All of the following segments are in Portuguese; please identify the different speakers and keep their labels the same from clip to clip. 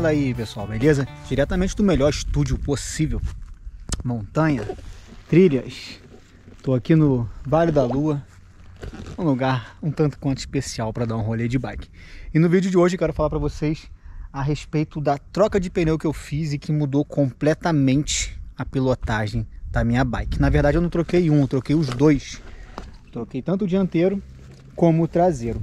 Speaker 1: Fala aí pessoal, beleza? Diretamente do melhor estúdio possível, montanha, trilhas. Estou aqui no Vale da Lua, um lugar um tanto quanto especial para dar um rolê de bike. E no vídeo de hoje eu quero falar para vocês a respeito da troca de pneu que eu fiz e que mudou completamente a pilotagem da minha bike. Na verdade eu não troquei um, eu troquei os dois. Troquei tanto o dianteiro como o traseiro.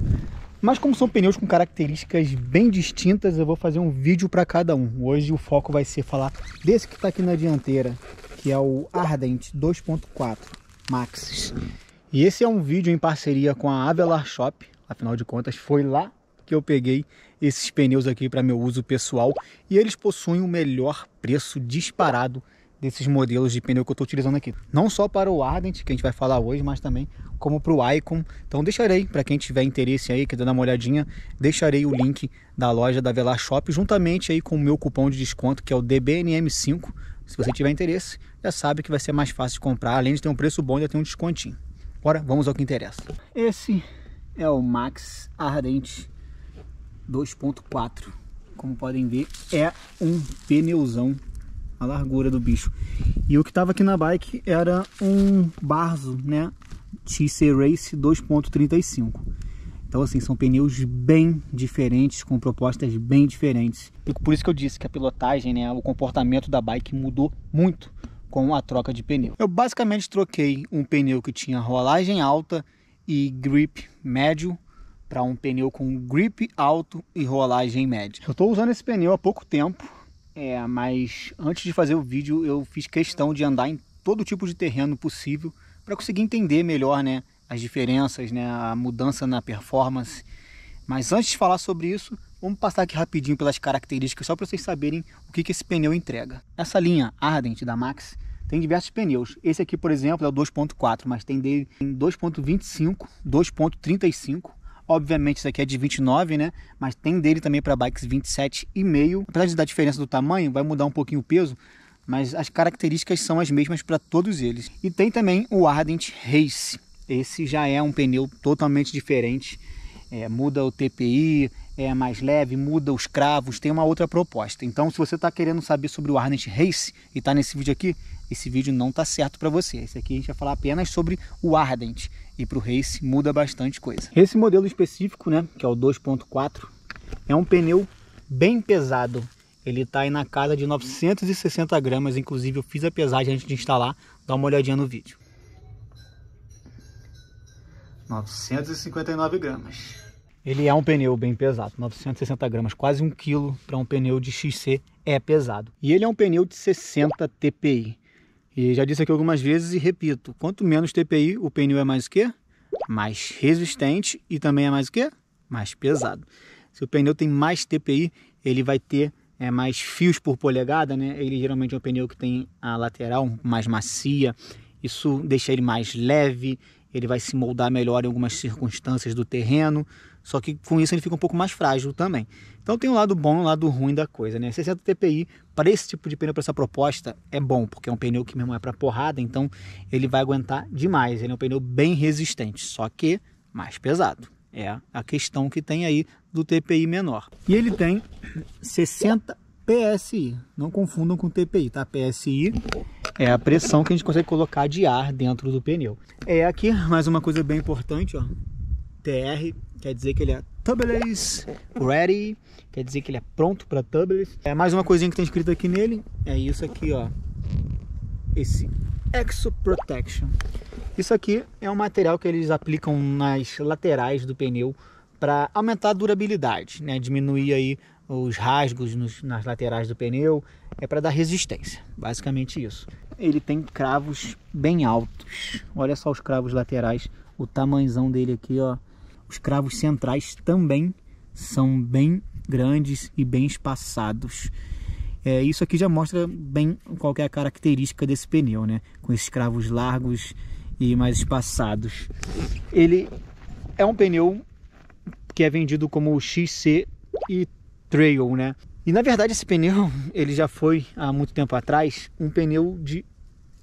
Speaker 1: Mas como são pneus com características bem distintas, eu vou fazer um vídeo para cada um. Hoje o foco vai ser falar desse que está aqui na dianteira, que é o Ardent 2.4 Maxis. E esse é um vídeo em parceria com a Avelar Shop, afinal de contas foi lá que eu peguei esses pneus aqui para meu uso pessoal e eles possuem o melhor preço disparado desses modelos de pneu que eu estou utilizando aqui. Não só para o Ardent, que a gente vai falar hoje, mas também como para o Icon. Então deixarei, para quem tiver interesse aí, que dar uma olhadinha, deixarei o link da loja da Velar Shop, juntamente aí com o meu cupom de desconto, que é o DBNM5. Se você tiver interesse, já sabe que vai ser mais fácil de comprar. Além de ter um preço bom, ainda tem um descontinho. Bora, vamos ao que interessa. Esse é o Max Ardent 2.4. Como podem ver, é um pneuzão a largura do bicho. E o que estava aqui na bike era um Barzo, né? TC Race 2.35. Então, assim, são pneus bem diferentes, com propostas bem diferentes. por isso que eu disse que a pilotagem, né, o comportamento da bike mudou muito com a troca de pneu. Eu basicamente troquei um pneu que tinha rolagem alta e grip médio para um pneu com grip alto e rolagem média. Eu estou usando esse pneu há pouco tempo, é, mas antes de fazer o vídeo eu fiz questão de andar em todo tipo de terreno possível para conseguir entender melhor né, as diferenças, né, a mudança na performance. Mas antes de falar sobre isso, vamos passar aqui rapidinho pelas características só para vocês saberem o que, que esse pneu entrega. Essa linha Ardent da Max tem diversos pneus. Esse aqui, por exemplo, é o 2.4, mas tem dele em 2.25, 2.35, Obviamente isso aqui é de 29, né? Mas tem dele também para bikes 27,5. Apesar de dar diferença do tamanho, vai mudar um pouquinho o peso, mas as características são as mesmas para todos eles. E tem também o Ardent Race. Esse já é um pneu totalmente diferente. É, muda o TPI, é mais leve, muda os cravos, tem uma outra proposta. Então, se você está querendo saber sobre o Arnett Race e está nesse vídeo aqui, esse vídeo não está certo para você. Esse aqui a gente vai falar apenas sobre o Ardent e para o race muda bastante coisa. Esse modelo específico, né, que é o 2.4, é um pneu bem pesado. Ele está aí na casa de 960 gramas, inclusive eu fiz a pesagem antes de instalar, dá uma olhadinha no vídeo. 959 gramas. Ele é um pneu bem pesado, 960 gramas, quase um quilo para um pneu de XC é pesado. E ele é um pneu de 60 TPI. E já disse aqui algumas vezes e repito, quanto menos TPI, o pneu é mais o quê? Mais resistente e também é mais o quê? Mais pesado. Se o pneu tem mais TPI, ele vai ter é, mais fios por polegada, né? Ele geralmente é um pneu que tem a lateral mais macia, isso deixa ele mais leve, ele vai se moldar melhor em algumas circunstâncias do terreno. Só que com isso ele fica um pouco mais frágil também. Então tem um lado bom e um lado ruim da coisa, né? 60 TPI para esse tipo de pneu, para essa proposta, é bom, porque é um pneu que mesmo é para porrada, então ele vai aguentar demais. Ele é um pneu bem resistente, só que mais pesado. É a questão que tem aí do TPI menor. E ele tem 60 PSI. Não confundam com TPI, tá? PSI é a pressão que a gente consegue colocar de ar dentro do pneu. É aqui mais uma coisa bem importante, ó. TR quer dizer que ele é Tubeless Ready, quer dizer que ele é pronto para Tubeless. É mais uma coisinha que tem escrito aqui nele, é isso aqui, ó. Esse Exo Protection. Isso aqui é um material que eles aplicam nas laterais do pneu para aumentar a durabilidade, né? Diminuir aí os rasgos nos, nas laterais do pneu, é para dar resistência, basicamente isso. Ele tem cravos bem altos. Olha só os cravos laterais, o tamanzão dele aqui, ó os cravos centrais também são bem grandes e bem espaçados. É, isso aqui já mostra bem qual é a característica desse pneu, né? Com esses cravos largos e mais espaçados. Ele é um pneu que é vendido como XC e Trail, né? E na verdade esse pneu, ele já foi há muito tempo atrás um pneu de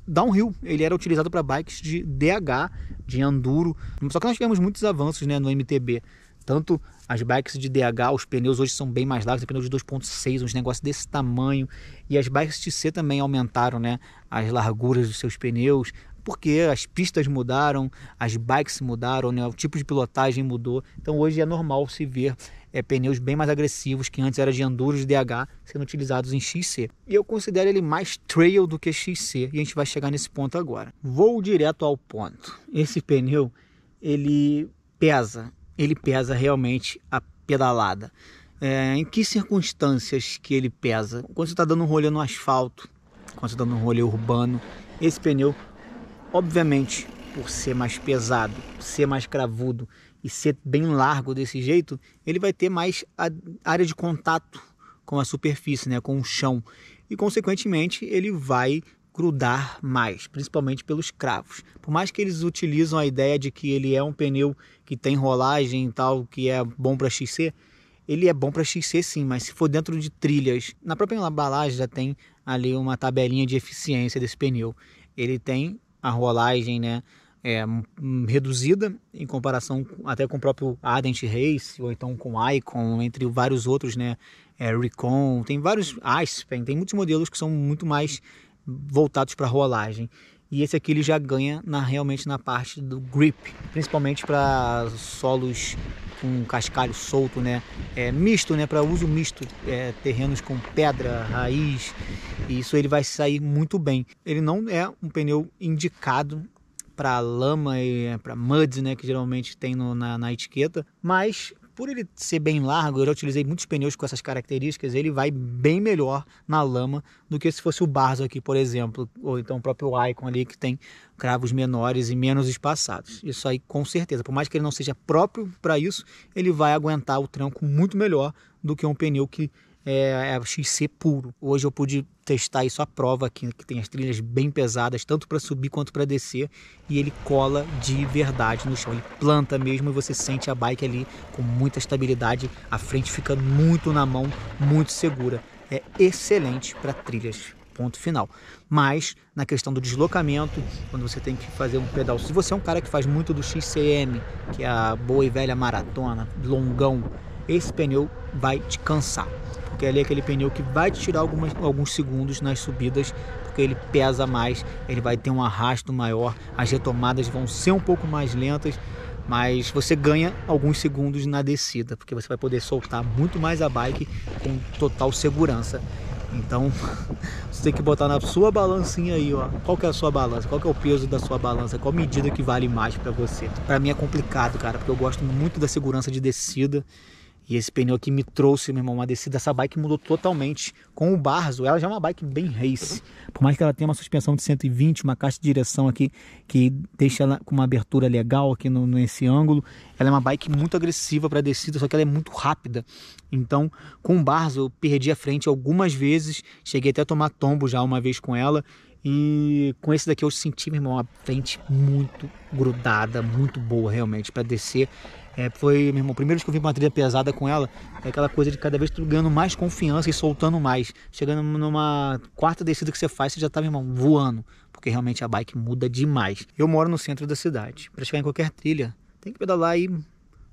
Speaker 1: downhill. Ele era utilizado para bikes de DH, de enduro. Só que nós tivemos muitos avanços né, no MTB. Tanto as bikes de DH, os pneus hoje são bem mais largos, é pneus de 2.6, uns negócios desse tamanho. E as bikes de C também aumentaram né, as larguras dos seus pneus, porque as pistas mudaram, as bikes mudaram, né, o tipo de pilotagem mudou. Então hoje é normal se ver é, pneus bem mais agressivos que antes era de Enduro de DH sendo utilizados em XC. E eu considero ele mais trail do que XC e a gente vai chegar nesse ponto agora. Vou direto ao ponto. Esse pneu ele pesa, ele pesa realmente a pedalada. É, em que circunstâncias que ele pesa? Quando você está dando um rolê no asfalto, quando você está dando um rolê urbano, esse pneu, obviamente, por ser mais pesado, ser mais cravudo e ser bem largo desse jeito, ele vai ter mais área de contato com a superfície, né, com o chão. E consequentemente, ele vai grudar mais, principalmente pelos cravos. Por mais que eles utilizam a ideia de que ele é um pneu que tem rolagem e tal, que é bom para XC, ele é bom para XC sim, mas se for dentro de trilhas, na própria embalagem já tem ali uma tabelinha de eficiência desse pneu. Ele tem a rolagem, né, é, hum, reduzida em comparação até com o próprio Ardent Race ou então com Icon, entre vários outros, né? É, Recon, tem vários Aspen, tem muitos modelos que são muito mais voltados para rolagem. E esse aqui ele já ganha na, realmente na parte do grip, principalmente para solos com cascalho solto, né? É, misto, né? Para uso misto, é, terrenos com pedra, raiz. E isso ele vai sair muito bem. Ele não é um pneu indicado para lama e é, para mud, né, que geralmente tem no, na, na etiqueta, mas por ele ser bem largo, eu já utilizei muitos pneus com essas características, ele vai bem melhor na lama do que se fosse o Barzo aqui, por exemplo, ou então o próprio Icon ali, que tem cravos menores e menos espaçados. Isso aí com certeza, por mais que ele não seja próprio para isso, ele vai aguentar o tranco muito melhor do que um pneu que é, é XC puro. Hoje eu pude testar isso à prova aqui, que tem as trilhas bem pesadas, tanto para subir quanto para descer, e ele cola de verdade no chão. Ele planta mesmo e você sente a bike ali com muita estabilidade, a frente fica muito na mão, muito segura. É excelente para trilhas ponto final. Mas na questão do deslocamento, quando você tem que fazer um pedal, se você é um cara que faz muito do XCM, que é a boa e velha maratona, longão, esse pneu vai te cansar porque ali é aquele pneu que vai te tirar algumas, alguns segundos nas subidas, porque ele pesa mais, ele vai ter um arrasto maior, as retomadas vão ser um pouco mais lentas, mas você ganha alguns segundos na descida, porque você vai poder soltar muito mais a bike com total segurança. Então, você tem que botar na sua balancinha aí, ó. Qual que é a sua balança? Qual que é o peso da sua balança? Qual medida que vale mais para você? Para mim é complicado, cara, porque eu gosto muito da segurança de descida e esse pneu aqui me trouxe, meu irmão, uma descida. Essa bike mudou totalmente com o Barzo. Ela já é uma bike bem race. Por mais que ela tenha uma suspensão de 120, uma caixa de direção aqui que deixa ela com uma abertura legal aqui no, nesse ângulo. Ela é uma bike muito agressiva para descida, só que ela é muito rápida. Então, com o Barzo, eu perdi a frente algumas vezes. Cheguei até a tomar tombo já uma vez com ela. E com esse daqui eu senti, meu irmão, uma frente muito grudada, muito boa realmente para descer. É, foi, meu irmão, primeiro que eu vi com uma trilha pesada com ela, é aquela coisa de cada vez tu ganhando mais confiança e soltando mais. Chegando numa quarta descida que você faz, você já tá, meu irmão, voando. Porque realmente a bike muda demais. Eu moro no centro da cidade. Para chegar em qualquer trilha, tem que pedalar aí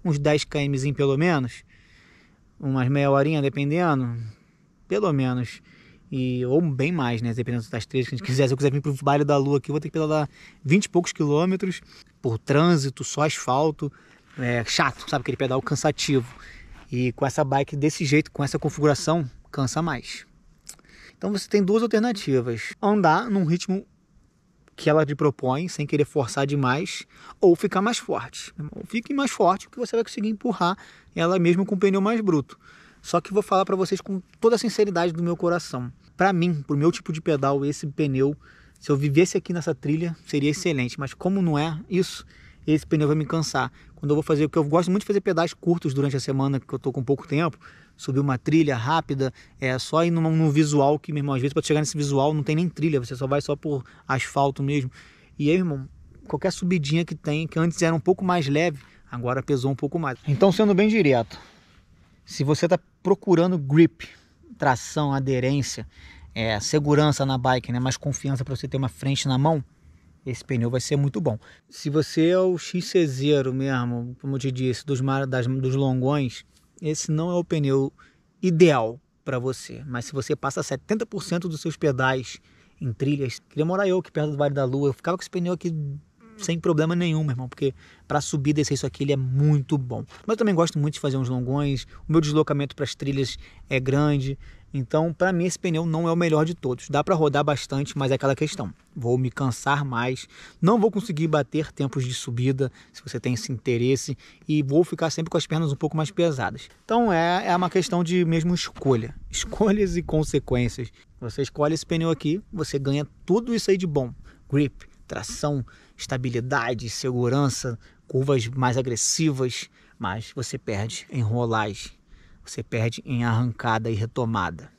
Speaker 1: uns 10 km pelo menos. Umas meia horinha, dependendo. Pelo menos e ou bem mais, né? Dependendo das trilhas que a gente quiser. Se eu quiser vir para o Baile da Lua aqui, eu vou ter que pedalar 20 e poucos quilômetros por trânsito, só asfalto. É chato, sabe? Aquele pedal cansativo. E com essa bike desse jeito, com essa configuração, cansa mais. Então você tem duas alternativas: andar num ritmo que ela te propõe, sem querer forçar demais, ou ficar mais forte. Fique mais forte, porque você vai conseguir empurrar ela mesmo com o pneu mais bruto. Só que vou falar para vocês com toda a sinceridade do meu coração para mim, para o meu tipo de pedal, esse pneu, se eu vivesse aqui nessa trilha, seria excelente. Mas como não é isso, esse pneu vai me cansar. Quando eu vou fazer, porque eu gosto muito de fazer pedais curtos durante a semana, que eu estou com pouco tempo, subir uma trilha rápida, é só ir num, num visual que, meu irmão, às vezes para chegar nesse visual não tem nem trilha, você só vai só por asfalto mesmo. E aí, irmão, qualquer subidinha que tem, que antes era um pouco mais leve, agora pesou um pouco mais. Então, sendo bem direto, se você está procurando grip, tração, aderência, é, segurança na bike, né? mais confiança para você ter uma frente na mão, esse pneu vai ser muito bom. Se você é o XC0 mesmo, como eu te disse, dos, mar, das, dos longões, esse não é o pneu ideal para você. Mas se você passa 70% dos seus pedais em trilhas, queria morar eu aqui perto do Vale da Lua, eu ficava com esse pneu aqui sem problema nenhum, meu irmão, porque para subir e descer isso aqui ele é muito bom. Mas eu também gosto muito de fazer uns longões, o meu deslocamento para as trilhas é grande, então para mim esse pneu não é o melhor de todos. Dá para rodar bastante, mas é aquela questão, vou me cansar mais, não vou conseguir bater tempos de subida, se você tem esse interesse, e vou ficar sempre com as pernas um pouco mais pesadas. Então é, é uma questão de mesmo escolha, escolhas e consequências. Você escolhe esse pneu aqui, você ganha tudo isso aí de bom, grip, tração, estabilidade, segurança, curvas mais agressivas, mas você perde em rolagem, você perde em arrancada e retomada.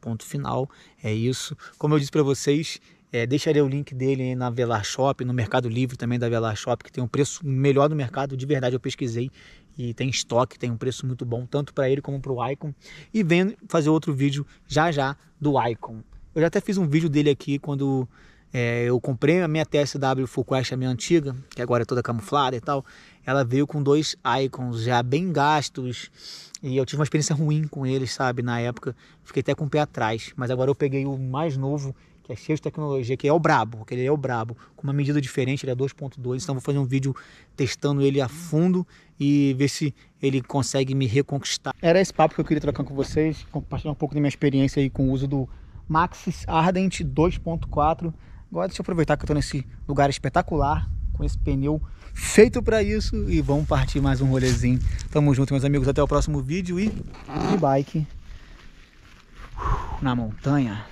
Speaker 1: Ponto final, é isso. Como eu disse para vocês, é, deixarei o link dele na Velar Shop, no Mercado Livre também da Velar Shop, que tem um preço melhor do mercado, de verdade eu pesquisei e tem estoque, tem um preço muito bom, tanto para ele como para o Icon. E venho fazer outro vídeo já já do Icon. Eu já até fiz um vídeo dele aqui quando é, eu comprei a minha TSW Fullquest, a minha antiga, que agora é toda camuflada e tal. Ela veio com dois icons já bem gastos e eu tive uma experiência ruim com eles, sabe? Na época, fiquei até com o pé atrás, mas agora eu peguei o mais novo que é cheio de tecnologia, que é o brabo, que ele é o brabo, com uma medida diferente, ele é 2.2, então vou fazer um vídeo testando ele a fundo e ver se ele consegue me reconquistar. Era esse papo que eu queria trocar com vocês, compartilhar um pouco da minha experiência aí com o uso do Maxis Ardent 2.4 Agora deixa eu aproveitar que eu tô nesse lugar espetacular, com esse pneu feito para isso e vamos partir mais um rolezinho. Tamo junto, meus amigos, até o próximo vídeo e de bike na montanha.